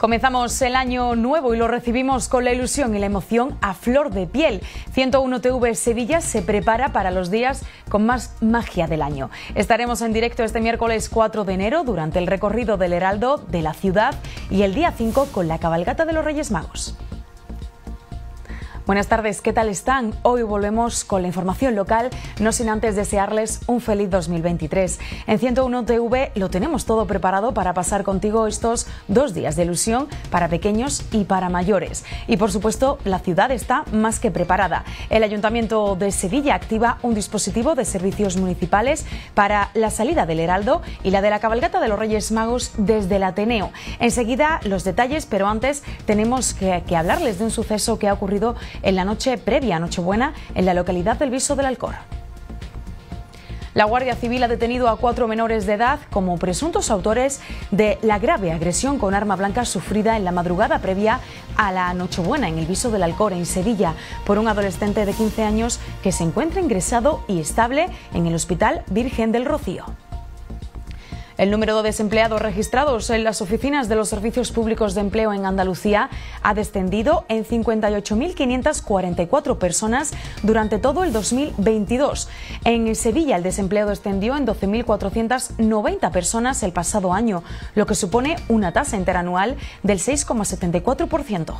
Comenzamos el año nuevo y lo recibimos con la ilusión y la emoción a flor de piel. 101 TV Sevilla se prepara para los días con más magia del año. Estaremos en directo este miércoles 4 de enero durante el recorrido del Heraldo de la ciudad y el día 5 con la cabalgata de los Reyes Magos. Buenas tardes, ¿qué tal están? Hoy volvemos con la información local, no sin antes desearles un feliz 2023. En 101 TV lo tenemos todo preparado para pasar contigo estos dos días de ilusión para pequeños y para mayores. Y por supuesto, la ciudad está más que preparada. El Ayuntamiento de Sevilla activa un dispositivo de servicios municipales para la salida del Heraldo y la de la cabalgata de los Reyes Magos desde el Ateneo. Enseguida los detalles, pero antes tenemos que, que hablarles de un suceso que ha ocurrido en la noche previa a Nochebuena en la localidad del Viso del Alcor. La Guardia Civil ha detenido a cuatro menores de edad como presuntos autores de la grave agresión con arma blanca sufrida en la madrugada previa a la Nochebuena en el Viso del Alcor, en Sevilla, por un adolescente de 15 años que se encuentra ingresado y estable en el Hospital Virgen del Rocío. El número de desempleados registrados en las oficinas de los servicios públicos de empleo en Andalucía ha descendido en 58.544 personas durante todo el 2022. En Sevilla el desempleo descendió en 12.490 personas el pasado año, lo que supone una tasa interanual del 6,74%.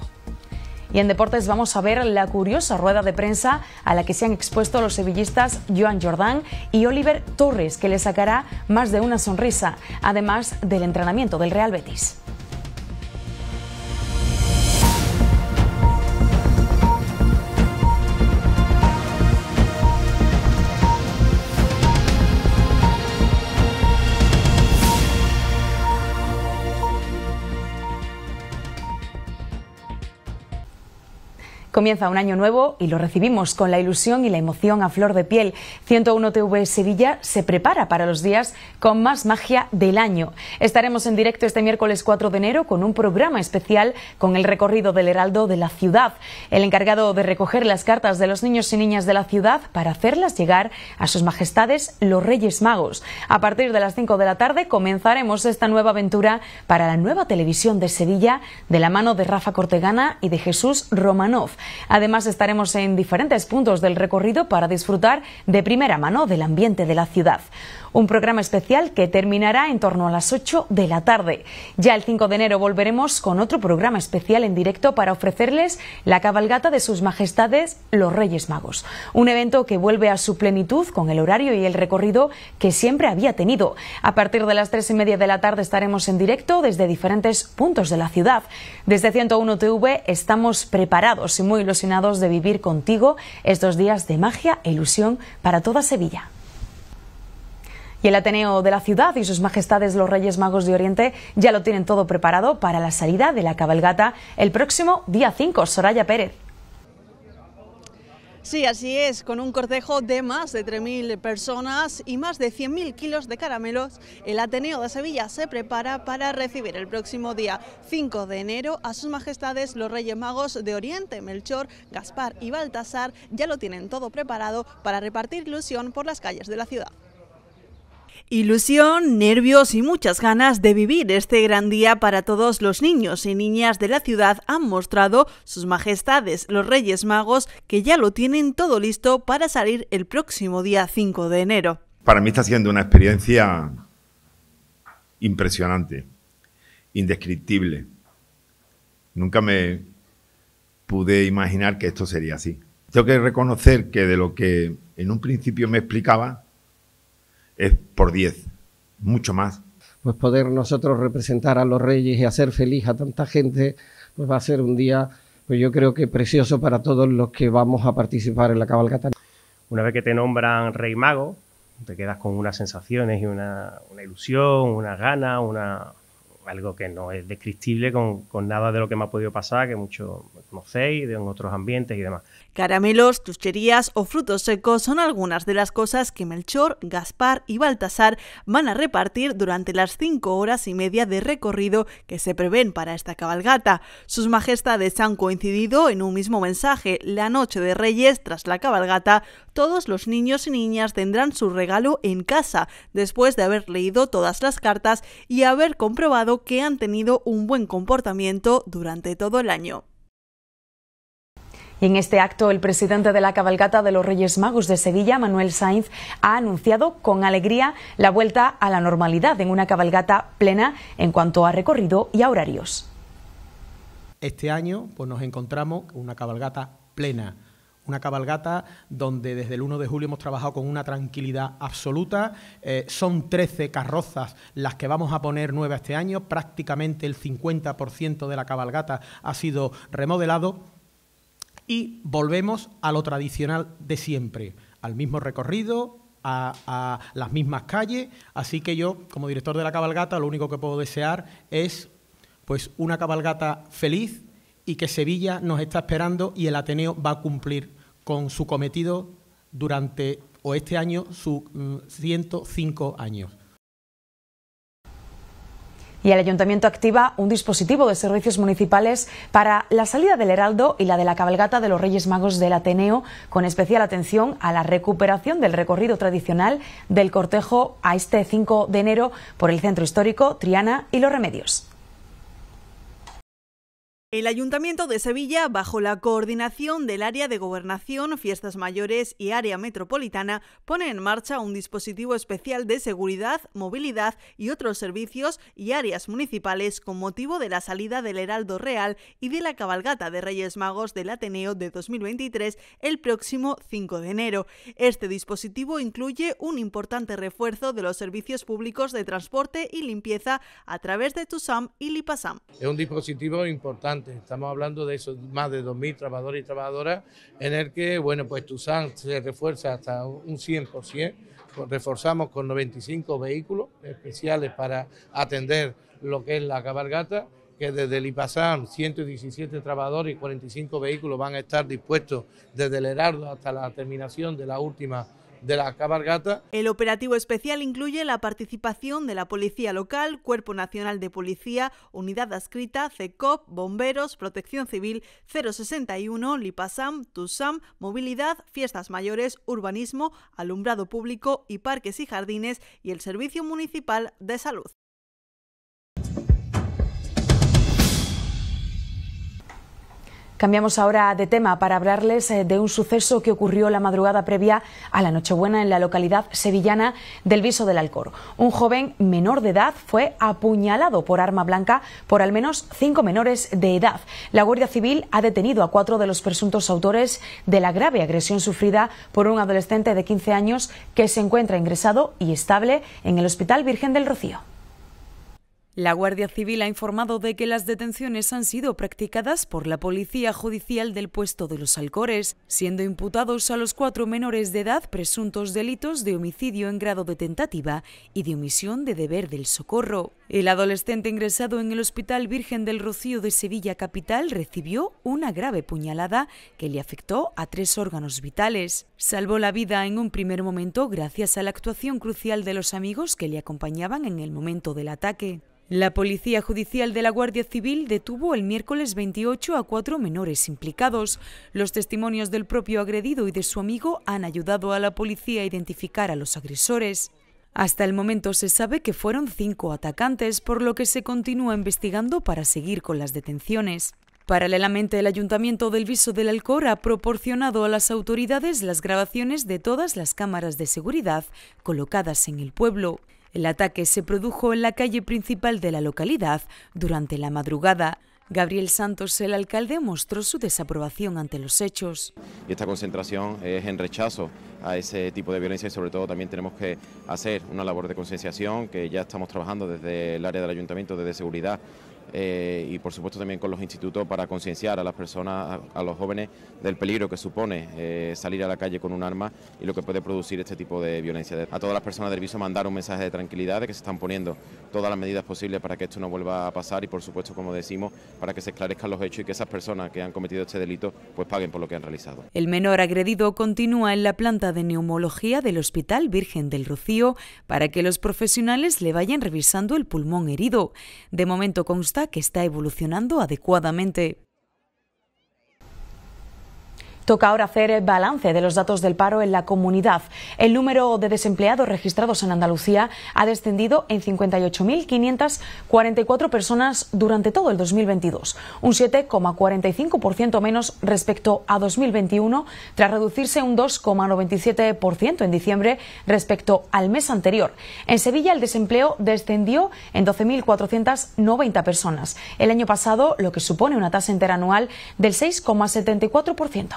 Y en deportes vamos a ver la curiosa rueda de prensa a la que se han expuesto los sevillistas Joan Jordán y Oliver Torres, que le sacará más de una sonrisa, además del entrenamiento del Real Betis. Comienza un año nuevo y lo recibimos con la ilusión y la emoción a flor de piel. 101 TV Sevilla se prepara para los días con más magia del año. Estaremos en directo este miércoles 4 de enero con un programa especial con el recorrido del Heraldo de la ciudad. El encargado de recoger las cartas de los niños y niñas de la ciudad para hacerlas llegar a sus majestades los Reyes Magos. A partir de las 5 de la tarde comenzaremos esta nueva aventura para la nueva televisión de Sevilla de la mano de Rafa Cortegana y de Jesús Romanov. Además, estaremos en diferentes puntos del recorrido para disfrutar de primera mano del ambiente de la ciudad. Un programa especial que terminará en torno a las 8 de la tarde. Ya el 5 de enero volveremos con otro programa especial en directo para ofrecerles la cabalgata de sus majestades los Reyes Magos. Un evento que vuelve a su plenitud con el horario y el recorrido que siempre había tenido. A partir de las 3 y media de la tarde estaremos en directo desde diferentes puntos de la ciudad. Desde 101 TV estamos preparados y muy ilusionados de vivir contigo estos días de magia e ilusión para toda Sevilla. Y el Ateneo de la ciudad y sus majestades los Reyes Magos de Oriente ya lo tienen todo preparado para la salida de la cabalgata el próximo día 5, Soraya Pérez. Sí, así es, con un cortejo de más de 3.000 personas y más de 100.000 kilos de caramelos, el Ateneo de Sevilla se prepara para recibir el próximo día 5 de enero a sus majestades los Reyes Magos de Oriente, Melchor, Gaspar y Baltasar, ya lo tienen todo preparado para repartir ilusión por las calles de la ciudad. Ilusión, nervios y muchas ganas de vivir este gran día para todos los niños y niñas de la ciudad han mostrado sus majestades, los Reyes Magos, que ya lo tienen todo listo para salir el próximo día 5 de enero. Para mí está siendo una experiencia impresionante, indescriptible. Nunca me pude imaginar que esto sería así. Tengo que reconocer que de lo que en un principio me explicaba, es por 10, mucho más. Pues poder nosotros representar a los reyes y hacer feliz a tanta gente, pues va a ser un día, pues yo creo que precioso para todos los que vamos a participar en la cabalgata. Una vez que te nombran rey mago, te quedas con unas sensaciones y una, una ilusión, una gana, una, algo que no es descriptible con, nada de lo que me ha podido pasar, que muchos conocéis de en otros ambientes y demás. Caramelos, tucherías o frutos secos son algunas de las cosas que Melchor, Gaspar y Baltasar van a repartir durante las cinco horas y media de recorrido que se prevén para esta cabalgata. Sus majestades han coincidido en un mismo mensaje. La noche de Reyes, tras la cabalgata, todos los niños y niñas tendrán su regalo en casa después de haber leído todas las cartas y haber comprobado que han tenido un buen comportamiento durante todo el año. Y en este acto, el presidente de la cabalgata de los Reyes Magos de Sevilla, Manuel Sainz, ha anunciado con alegría la vuelta a la normalidad en una cabalgata plena en cuanto a recorrido y a horarios. Este año pues, nos encontramos con una cabalgata plena una cabalgata donde desde el 1 de julio hemos trabajado con una tranquilidad absoluta. Eh, son 13 carrozas las que vamos a poner nuevas este año. Prácticamente el 50% de la cabalgata ha sido remodelado. Y volvemos a lo tradicional de siempre, al mismo recorrido, a, a las mismas calles. Así que yo, como director de la cabalgata, lo único que puedo desear es pues una cabalgata feliz, y que Sevilla nos está esperando y el Ateneo va a cumplir con su cometido durante o este año sus 105 mm, años. Y el ayuntamiento activa un dispositivo de servicios municipales para la salida del Heraldo y la de la cabalgata de los Reyes Magos del Ateneo, con especial atención a la recuperación del recorrido tradicional del cortejo a este 5 de enero por el centro histórico, Triana y los Remedios. El Ayuntamiento de Sevilla, bajo la coordinación del Área de Gobernación, Fiestas Mayores y Área Metropolitana, pone en marcha un dispositivo especial de seguridad, movilidad y otros servicios y áreas municipales con motivo de la salida del Heraldo Real y de la cabalgata de Reyes Magos del Ateneo de 2023 el próximo 5 de enero. Este dispositivo incluye un importante refuerzo de los servicios públicos de transporte y limpieza a través de TUSAM y LIPASAM. Es un dispositivo importante Estamos hablando de esos más de 2.000 trabajadores y trabajadoras, en el que, bueno, pues Tuzán se refuerza hasta un 100%. Reforzamos con 95 vehículos especiales para atender lo que es la cabalgata que desde el IPASAM 117 trabajadores y 45 vehículos van a estar dispuestos desde el Herardo hasta la terminación de la última la El operativo especial incluye la participación de la Policía Local, Cuerpo Nacional de Policía, Unidad Adscrita, CECOP, Bomberos, Protección Civil, 061, Lipasam, TUSAM, Movilidad, Fiestas Mayores, Urbanismo, Alumbrado Público y Parques y Jardines y el Servicio Municipal de Salud. Cambiamos ahora de tema para hablarles eh, de un suceso que ocurrió la madrugada previa a la Nochebuena en la localidad sevillana del Viso del Alcor. Un joven menor de edad fue apuñalado por arma blanca por al menos cinco menores de edad. La Guardia Civil ha detenido a cuatro de los presuntos autores de la grave agresión sufrida por un adolescente de 15 años que se encuentra ingresado y estable en el Hospital Virgen del Rocío. La Guardia Civil ha informado de que las detenciones han sido practicadas por la Policía Judicial del puesto de los Alcores, siendo imputados a los cuatro menores de edad presuntos delitos de homicidio en grado de tentativa y de omisión de deber del socorro. El adolescente ingresado en el Hospital Virgen del Rocío de Sevilla Capital recibió una grave puñalada que le afectó a tres órganos vitales. Salvó la vida en un primer momento gracias a la actuación crucial de los amigos que le acompañaban en el momento del ataque. La Policía Judicial de la Guardia Civil detuvo el miércoles 28 a cuatro menores implicados. Los testimonios del propio agredido y de su amigo han ayudado a la policía a identificar a los agresores. Hasta el momento se sabe que fueron cinco atacantes, por lo que se continúa investigando para seguir con las detenciones. Paralelamente, el Ayuntamiento del Viso del Alcor ha proporcionado a las autoridades las grabaciones de todas las cámaras de seguridad colocadas en el pueblo. El ataque se produjo en la calle principal de la localidad durante la madrugada. Gabriel Santos, el alcalde, mostró su desaprobación ante los hechos. Y Esta concentración es en rechazo a ese tipo de violencia y sobre todo también tenemos que hacer una labor de concienciación que ya estamos trabajando desde el área del ayuntamiento, desde seguridad, eh, y por supuesto también con los institutos para concienciar a las personas, a, los jóvenes, del peligro que supone eh, salir a la calle con un arma y lo que puede producir este tipo de violencia. A todas las personas del Viso mandar un mensaje de tranquilidad, de que se están poniendo todas las medidas posibles para que esto no vuelva a pasar y por supuesto, como decimos, para que se esclarezcan los hechos y que esas personas que han cometido este delito pues paguen por lo que han realizado. El menor agredido continúa en la planta de neumología del Hospital Virgen del Rocío para que los profesionales le vayan revisando el pulmón herido. De momento consta que está evolucionando adecuadamente Toca ahora hacer el balance de los datos del paro en la comunidad. El número de desempleados registrados en Andalucía ha descendido en 58.544 personas durante todo el 2022, un 7,45% menos respecto a 2021, tras reducirse un 2,97% en diciembre respecto al mes anterior. En Sevilla el desempleo descendió en 12.490 personas. El año pasado, lo que supone una tasa interanual del 6,74%.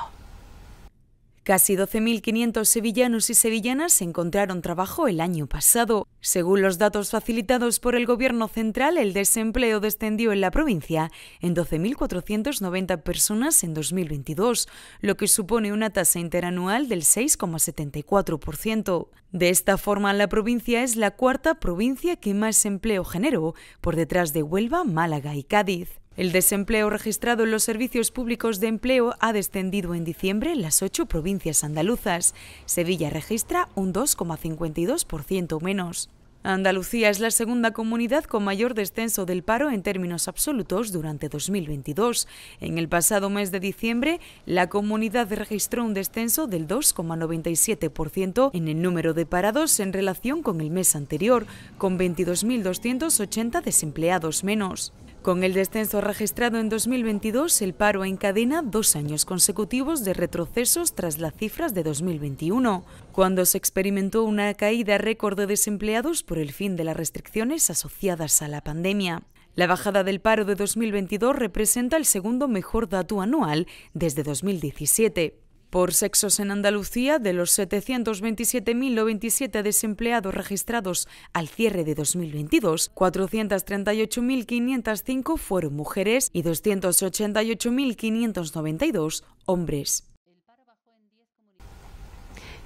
Casi 12.500 sevillanos y sevillanas encontraron trabajo el año pasado. Según los datos facilitados por el Gobierno central, el desempleo descendió en la provincia en 12.490 personas en 2022, lo que supone una tasa interanual del 6,74%. De esta forma, la provincia es la cuarta provincia que más empleo generó, por detrás de Huelva, Málaga y Cádiz. El desempleo registrado en los servicios públicos de empleo ha descendido en diciembre en las ocho provincias andaluzas. Sevilla registra un 2,52% menos. Andalucía es la segunda comunidad con mayor descenso del paro en términos absolutos durante 2022. En el pasado mes de diciembre, la comunidad registró un descenso del 2,97% en el número de parados en relación con el mes anterior, con 22.280 desempleados menos. Con el descenso registrado en 2022, el paro encadena dos años consecutivos de retrocesos tras las cifras de 2021, cuando se experimentó una caída récord de desempleados por el fin de las restricciones asociadas a la pandemia. La bajada del paro de 2022 representa el segundo mejor dato anual desde 2017. Por sexos en Andalucía, de los 727.097 desempleados registrados al cierre de 2022, 438.505 fueron mujeres y 288.592 hombres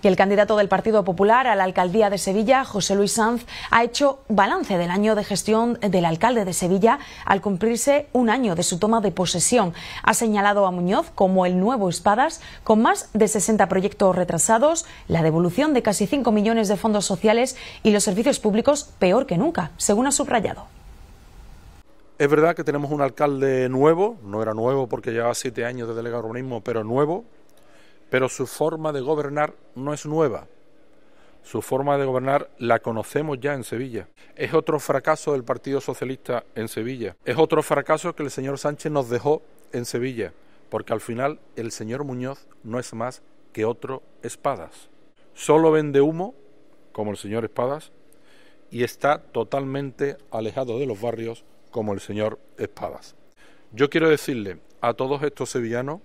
el candidato del Partido Popular a la alcaldía de Sevilla, José Luis Sanz, ha hecho balance del año de gestión del alcalde de Sevilla al cumplirse un año de su toma de posesión. Ha señalado a Muñoz como el nuevo Espadas, con más de 60 proyectos retrasados, la devolución de casi 5 millones de fondos sociales y los servicios públicos peor que nunca, según ha subrayado. Es verdad que tenemos un alcalde nuevo, no era nuevo porque llevaba siete años de delegado urbanismo, pero nuevo, pero su forma de gobernar no es nueva. Su forma de gobernar la conocemos ya en Sevilla. Es otro fracaso del Partido Socialista en Sevilla. Es otro fracaso que el señor Sánchez nos dejó en Sevilla, porque al final el señor Muñoz no es más que otro Espadas. Solo vende humo, como el señor Espadas, y está totalmente alejado de los barrios, como el señor Espadas. Yo quiero decirle a todos estos sevillanos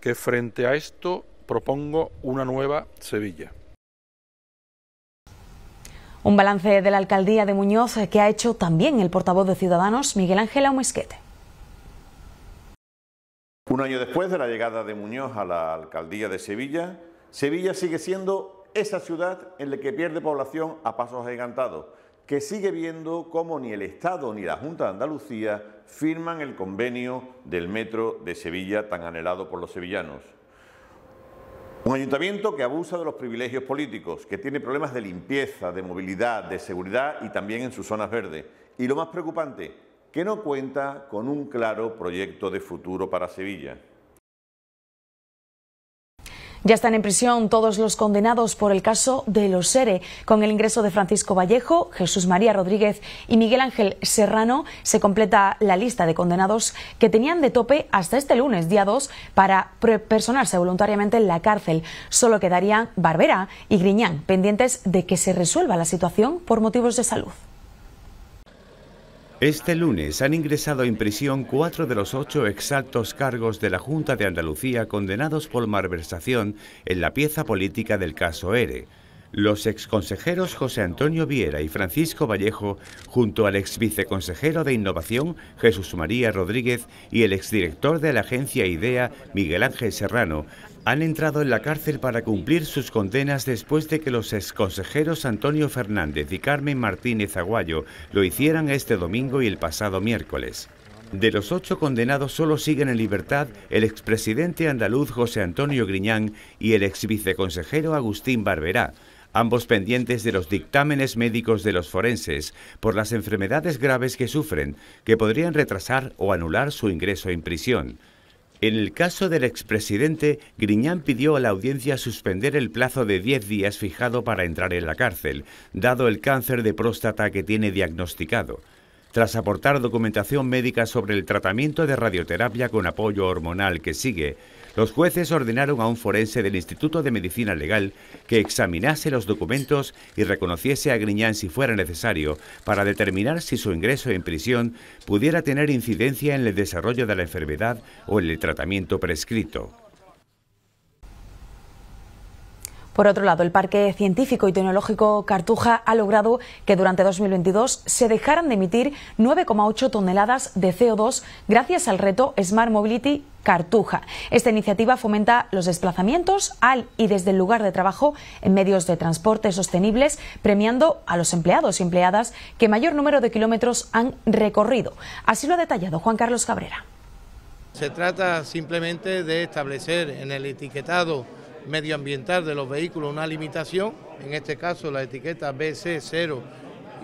que frente a esto propongo una nueva Sevilla. Un balance de la alcaldía de Muñoz que ha hecho también el portavoz de Ciudadanos, Miguel Ángel Aumesquete. Un año después de la llegada de Muñoz a la alcaldía de Sevilla, Sevilla sigue siendo esa ciudad en la que pierde población a pasos agigantados, que sigue viendo cómo ni el Estado ni la Junta de Andalucía firman el convenio del metro de Sevilla tan anhelado por los sevillanos. Un ayuntamiento que abusa de los privilegios políticos, que tiene problemas de limpieza, de movilidad, de seguridad y también en sus zonas verdes. Y lo más preocupante, que no cuenta con un claro proyecto de futuro para Sevilla. Ya están en prisión todos los condenados por el caso de los SERE. Con el ingreso de Francisco Vallejo, Jesús María Rodríguez y Miguel Ángel Serrano, se completa la lista de condenados que tenían de tope hasta este lunes, día 2, para personarse voluntariamente en la cárcel. Solo quedarían Barbera y Griñán, pendientes de que se resuelva la situación por motivos de salud. Este lunes han ingresado en prisión cuatro de los ocho exaltos cargos de la Junta de Andalucía condenados por malversación en la pieza política del caso ERE. Los exconsejeros José Antonio Viera y Francisco Vallejo, junto al exviceconsejero de Innovación Jesús María Rodríguez y el exdirector de la agencia IDEA Miguel Ángel Serrano, han entrado en la cárcel para cumplir sus condenas después de que los exconsejeros Antonio Fernández y Carmen Martínez Aguayo lo hicieran este domingo y el pasado miércoles. De los ocho condenados solo siguen en libertad el expresidente andaluz José Antonio Griñán y el exviceconsejero Agustín Barberá, ambos pendientes de los dictámenes médicos de los forenses por las enfermedades graves que sufren, que podrían retrasar o anular su ingreso en prisión. En el caso del expresidente, Griñán pidió a la audiencia suspender el plazo de 10 días fijado para entrar en la cárcel, dado el cáncer de próstata que tiene diagnosticado. Tras aportar documentación médica sobre el tratamiento de radioterapia con apoyo hormonal que sigue, los jueces ordenaron a un forense del Instituto de Medicina Legal que examinase los documentos y reconociese a Griñán si fuera necesario para determinar si su ingreso en prisión pudiera tener incidencia en el desarrollo de la enfermedad o en el tratamiento prescrito. Por otro lado, el Parque Científico y Tecnológico Cartuja ha logrado que durante 2022 se dejaran de emitir 9,8 toneladas de CO2 gracias al reto Smart Mobility Cartuja. Esta iniciativa fomenta los desplazamientos al y desde el lugar de trabajo en medios de transporte sostenibles, premiando a los empleados y empleadas que mayor número de kilómetros han recorrido. Así lo ha detallado Juan Carlos Cabrera. Se trata simplemente de establecer en el etiquetado medioambiental de los vehículos una limitación, en este caso la etiqueta BC0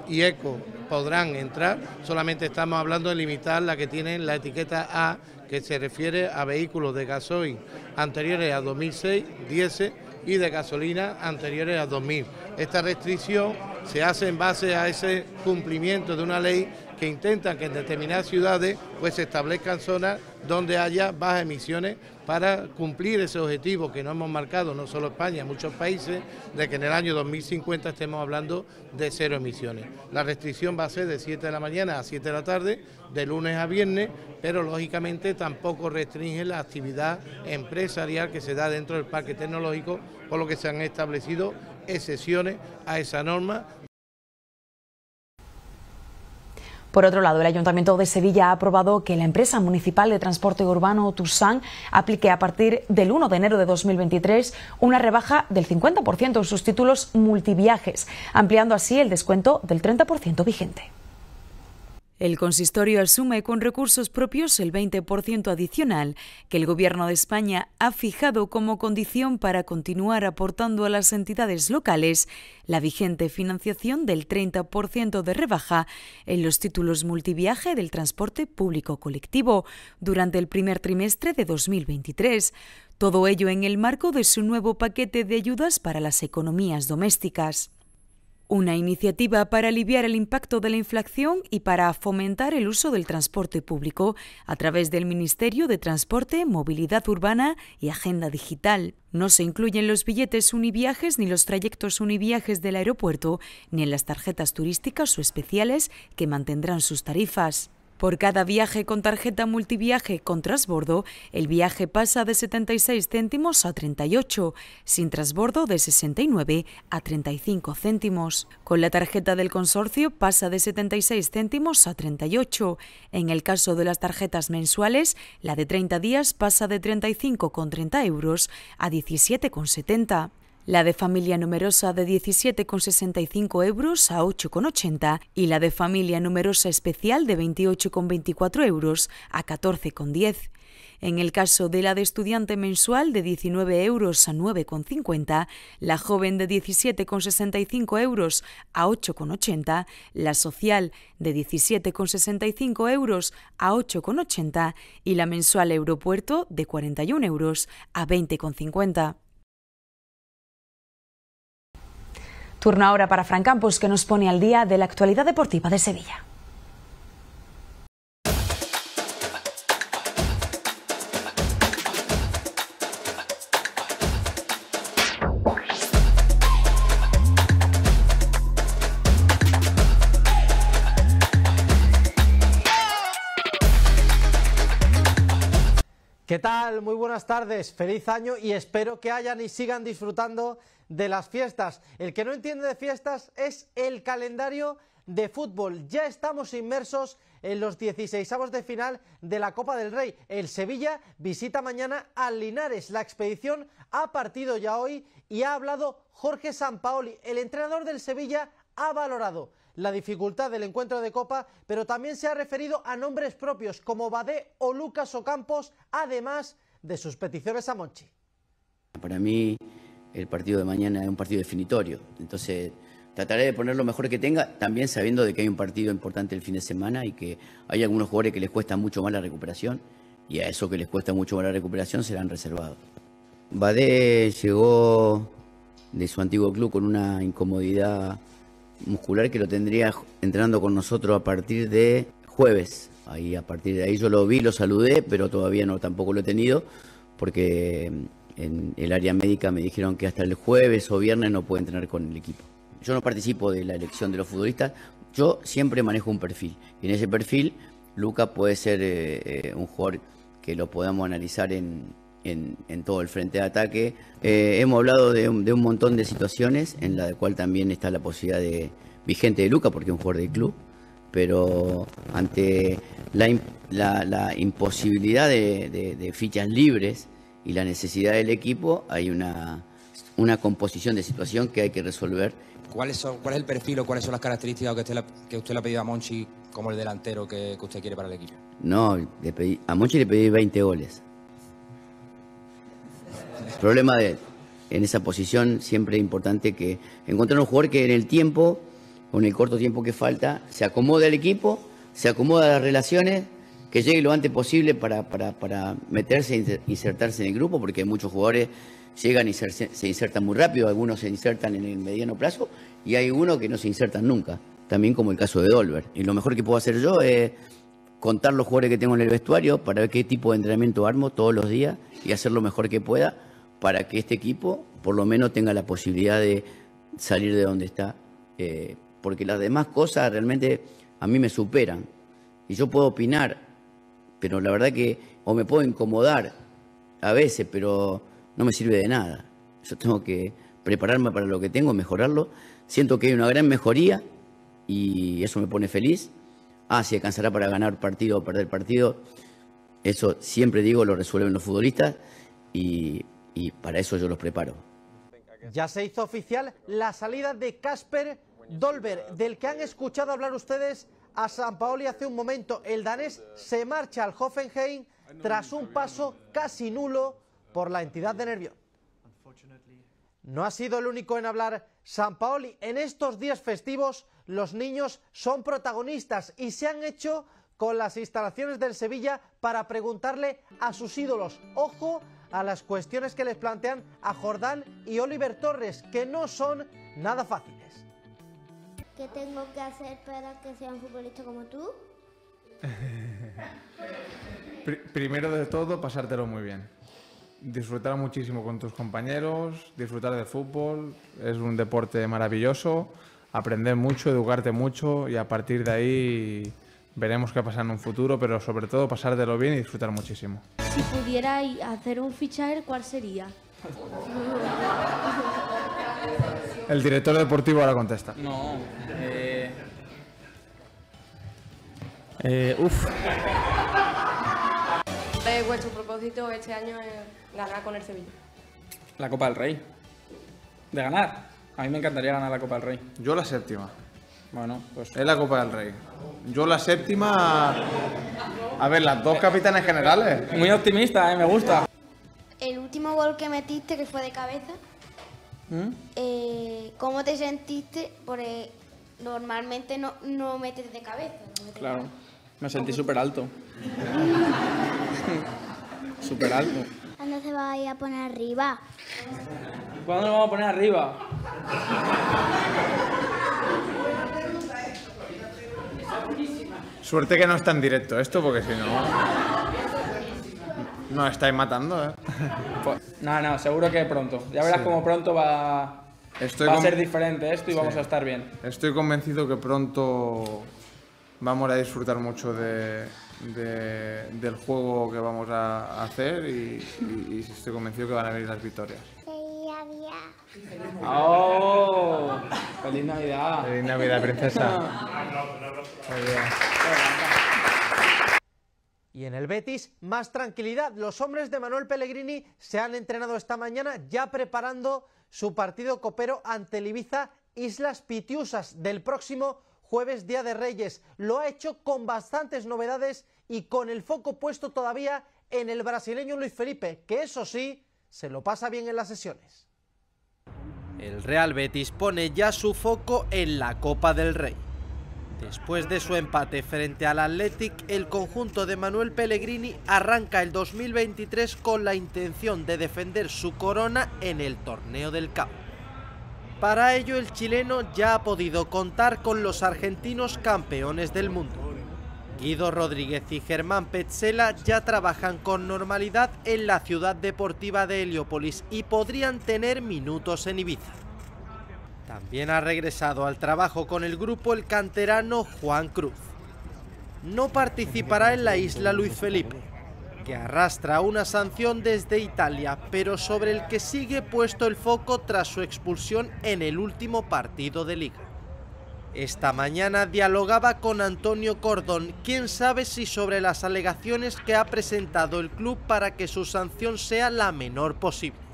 y ECO podrán entrar, solamente estamos hablando de limitar la que tienen la etiqueta A, que se refiere a vehículos de gasoil anteriores a 2006, 10 y de gasolina anteriores a 2000. Esta restricción se hace en base a ese cumplimiento de una ley que intenta que en determinadas ciudades pues se establezcan zonas donde haya bajas emisiones para cumplir ese objetivo que nos hemos marcado, no solo España, muchos países, de que en el año 2050 estemos hablando de cero emisiones. La restricción va a ser de 7 de la mañana a 7 de la tarde, de lunes a viernes, pero lógicamente tampoco restringe la actividad empresarial que se da dentro del parque tecnológico, por lo que se han establecido excepciones a esa norma Por otro lado, el Ayuntamiento de Sevilla ha aprobado que la empresa municipal de transporte urbano Tusan aplique a partir del 1 de enero de 2023 una rebaja del 50% en sus títulos multiviajes, ampliando así el descuento del 30% vigente. El consistorio asume con recursos propios el 20% adicional que el Gobierno de España ha fijado como condición para continuar aportando a las entidades locales la vigente financiación del 30% de rebaja en los títulos multiviaje del transporte público colectivo durante el primer trimestre de 2023, todo ello en el marco de su nuevo paquete de ayudas para las economías domésticas. Una iniciativa para aliviar el impacto de la inflación y para fomentar el uso del transporte público a través del Ministerio de Transporte, Movilidad Urbana y Agenda Digital. No se incluyen los billetes univiajes ni los trayectos univiajes del aeropuerto, ni en las tarjetas turísticas o especiales que mantendrán sus tarifas. Por cada viaje con tarjeta multiviaje con transbordo, el viaje pasa de 76 céntimos a 38, sin transbordo de 69 a 35 céntimos. Con la tarjeta del consorcio pasa de 76 céntimos a 38. En el caso de las tarjetas mensuales, la de 30 días pasa de 35,30 euros a 17,70 la de familia numerosa de 17,65 euros a 8,80 y la de familia numerosa especial de 28,24 euros a 14,10. En el caso de la de estudiante mensual de 19 euros a 9,50, la joven de 17,65 euros a 8,80, la social de 17,65 euros a 8,80 y la mensual aeropuerto de 41 euros a 20,50. Turno ahora para Fran Campos, que nos pone al día de la actualidad deportiva de Sevilla. ¿Qué tal? Muy buenas tardes, feliz año y espero que hayan y sigan disfrutando de las fiestas. El que no entiende de fiestas es el calendario de fútbol. Ya estamos inmersos en los 16 de final de la Copa del Rey. El Sevilla visita mañana a Linares. La expedición ha partido ya hoy y ha hablado Jorge Sampaoli. El entrenador del Sevilla ha valorado la dificultad del encuentro de Copa, pero también se ha referido a nombres propios como Badé o Lucas Ocampos, además de sus peticiones a Monchi. Para mí el partido de mañana es un partido definitorio. Entonces, trataré de poner lo mejor que tenga, también sabiendo de que hay un partido importante el fin de semana y que hay algunos jugadores que les cuesta mucho más la recuperación y a eso que les cuesta mucho más la recuperación serán reservados. Badé llegó de su antiguo club con una incomodidad muscular que lo tendría entrenando con nosotros a partir de jueves. Ahí a partir de ahí yo lo vi, lo saludé, pero todavía no tampoco lo he tenido porque en el área médica me dijeron que hasta el jueves o viernes no pueden entrenar con el equipo. Yo no participo de la elección de los futbolistas, yo siempre manejo un perfil. en ese perfil, Luca puede ser eh, eh, un jugador que lo podamos analizar en, todo el frente de ataque. Eh, hemos hablado de un, montón de situaciones en la cual también está la posibilidad de vigente de Luca, porque es un jugador del club, pero ante la, imposibilidad de fichas libres, y la necesidad del equipo, hay una, una composición de situación que hay que resolver. ¿Cuál es, ¿Cuál es el perfil o cuáles son las características que usted, que usted le ha pedido a Monchi como el delantero que, usted quiere para el equipo? No, a Monchi le pedí 20 goles. El problema de en esa posición siempre es importante que encuentre un jugador que en el tiempo, con el corto tiempo que falta, se acomode al equipo, se acomode a las relaciones que llegue lo antes posible para, para, meterse e insertarse en el grupo, porque muchos jugadores llegan y se, insertan muy rápido, algunos se insertan en el mediano plazo y hay uno que no se insertan nunca, también como el caso de Dolber. Y lo mejor que puedo hacer yo es contar los jugadores que tengo en el vestuario para ver qué tipo de entrenamiento armo todos los días y hacer lo mejor que pueda para que este equipo por lo menos tenga la posibilidad de salir de donde está, eh, porque las demás cosas realmente a mí me superan. Y yo puedo opinar pero la verdad que o me puedo incomodar a veces, pero no me sirve de nada. Yo tengo que prepararme para lo que tengo, mejorarlo. Siento que hay una gran mejoría y eso me pone feliz. Ah, si alcanzará para ganar partido o perder partido, eso siempre digo, lo resuelven los futbolistas y, y para eso yo los preparo. Ya se hizo oficial la salida de Casper Dolber, del que han escuchado hablar ustedes a San Paoli hace un momento. El danés se marcha al Hoffenheim tras un paso casi nulo por la entidad de Nervión. No ha sido el único en hablar San Paoli. En estos días festivos los niños son protagonistas y se han hecho con las instalaciones del Sevilla para preguntarle a sus ídolos. Ojo a las cuestiones que les plantean a Jordán y Oliver Torres, que no son nada fáciles. ¿Qué tengo que hacer para que sea un futbolista como tú? Primero de todo, pasártelo muy bien. Disfrutar muchísimo con tus compañeros, disfrutar del fútbol, es un deporte maravilloso, aprender mucho, educarte mucho y a partir de ahí veremos qué pasa en un futuro, pero sobre todo pasártelo bien y disfrutar muchísimo. Si pudierais hacer un fichaje, ¿cuál sería? El director deportivo ahora contesta. No. Eh... Eh, uf. vuestro propósito este año es ganar con el Sevilla? La Copa del Rey. ¿De ganar? A mí me encantaría ganar la Copa del Rey. Yo la séptima. Bueno, pues. Es la Copa del Rey. Yo la séptima. A ver, las dos capitanes generales. Muy optimista, ¿eh? me gusta. El último gol que metiste, que fue de cabeza. ¿Mm? Eh, ¿Cómo te sentiste? Por, normalmente no, no metes de cabeza. claro, me sentí súper alto. Súper alto. ¿Cuándo se va a ir a poner arriba? ¿Cuándo lo vamos a poner arriba? Suerte que no está en directo esto, porque si no... No, estáis matando, ¿eh? Pues, no, no, seguro que pronto. Ya verás como pronto va, a ser diferente ¿eh? esto y vamos a estar bien. Estoy convencido que pronto vamos a disfrutar mucho de, del juego que vamos a hacer y, estoy convencido que van a venir las victorias. ¡Feliz Navidad! ¡Oh! ¡Feliz Navidad! ¡Feliz Navidad, princesa! Y en el Betis, más tranquilidad. Los hombres de Manuel Pellegrini se han entrenado esta mañana ya preparando su partido copero ante el Ibiza Islas Pitiusas del próximo jueves Día de Reyes. Lo ha hecho con bastantes novedades y con el foco puesto todavía en el brasileño Luis Felipe, que eso sí, se lo pasa bien en las sesiones. El Real Betis pone ya su foco en la Copa del Rey. Después de su empate frente al Athletic, el conjunto de Manuel Pellegrini arranca el 2023 con la intención de defender su corona en el torneo del CAP. Para ello, el chileno ya ha podido contar con los argentinos campeones del mundo. Guido Rodríguez y Germán Petzela ya trabajan con normalidad en la ciudad deportiva de Heliópolis y podrían tener minutos en Ibiza. También ha regresado al trabajo con el grupo el canterano Juan Cruz. No participará en la isla Luis Felipe, que arrastra una sanción desde Italia, pero sobre el que sigue puesto el foco tras su expulsión en el último partido de liga. Esta mañana dialogaba con Antonio Cordón, quién sabe si sobre las alegaciones que ha presentado el club para que su sanción sea la menor posible.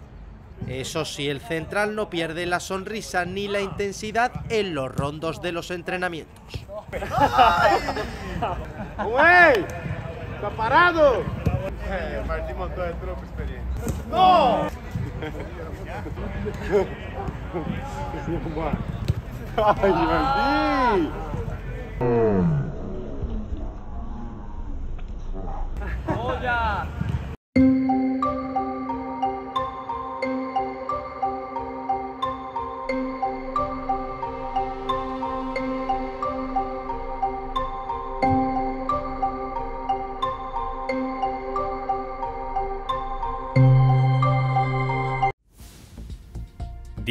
Eso sí, el central no pierde la sonrisa ni la intensidad en los rondos de los entrenamientos. ¡Está parado! ¡No! ¡Ay,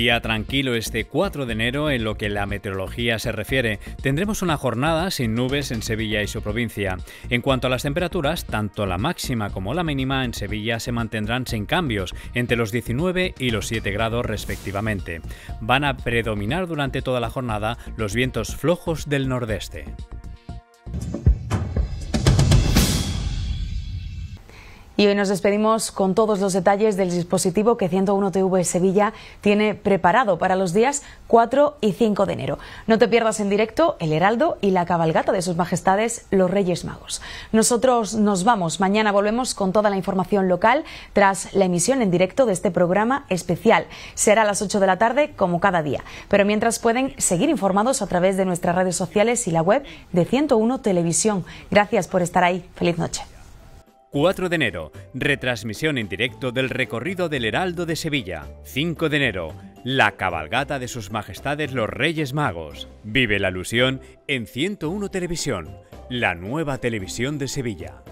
Día tranquilo este 4 de enero en lo que la meteorología se refiere. Tendremos una jornada sin nubes en Sevilla y su provincia. En cuanto a las temperaturas, tanto la máxima como la mínima en Sevilla se mantendrán sin cambios, entre los 19 y los 7 grados respectivamente. Van a predominar durante toda la jornada los vientos flojos del nordeste. Y hoy nos despedimos con todos los detalles del dispositivo que 101TV Sevilla tiene preparado para los días 4 y 5 de enero. No te pierdas en directo el Heraldo y la cabalgata de sus majestades los Reyes Magos. Nosotros nos vamos. Mañana volvemos con toda la información local tras la emisión en directo de este programa especial. Será a las 8 de la tarde como cada día. Pero mientras pueden seguir informados a través de nuestras redes sociales y la web de 101 Televisión. Gracias por estar ahí. Feliz noche. 4 de enero, retransmisión en directo del recorrido del Heraldo de Sevilla. 5 de enero, la cabalgata de sus majestades los Reyes Magos. Vive la alusión en 101 Televisión, la nueva televisión de Sevilla.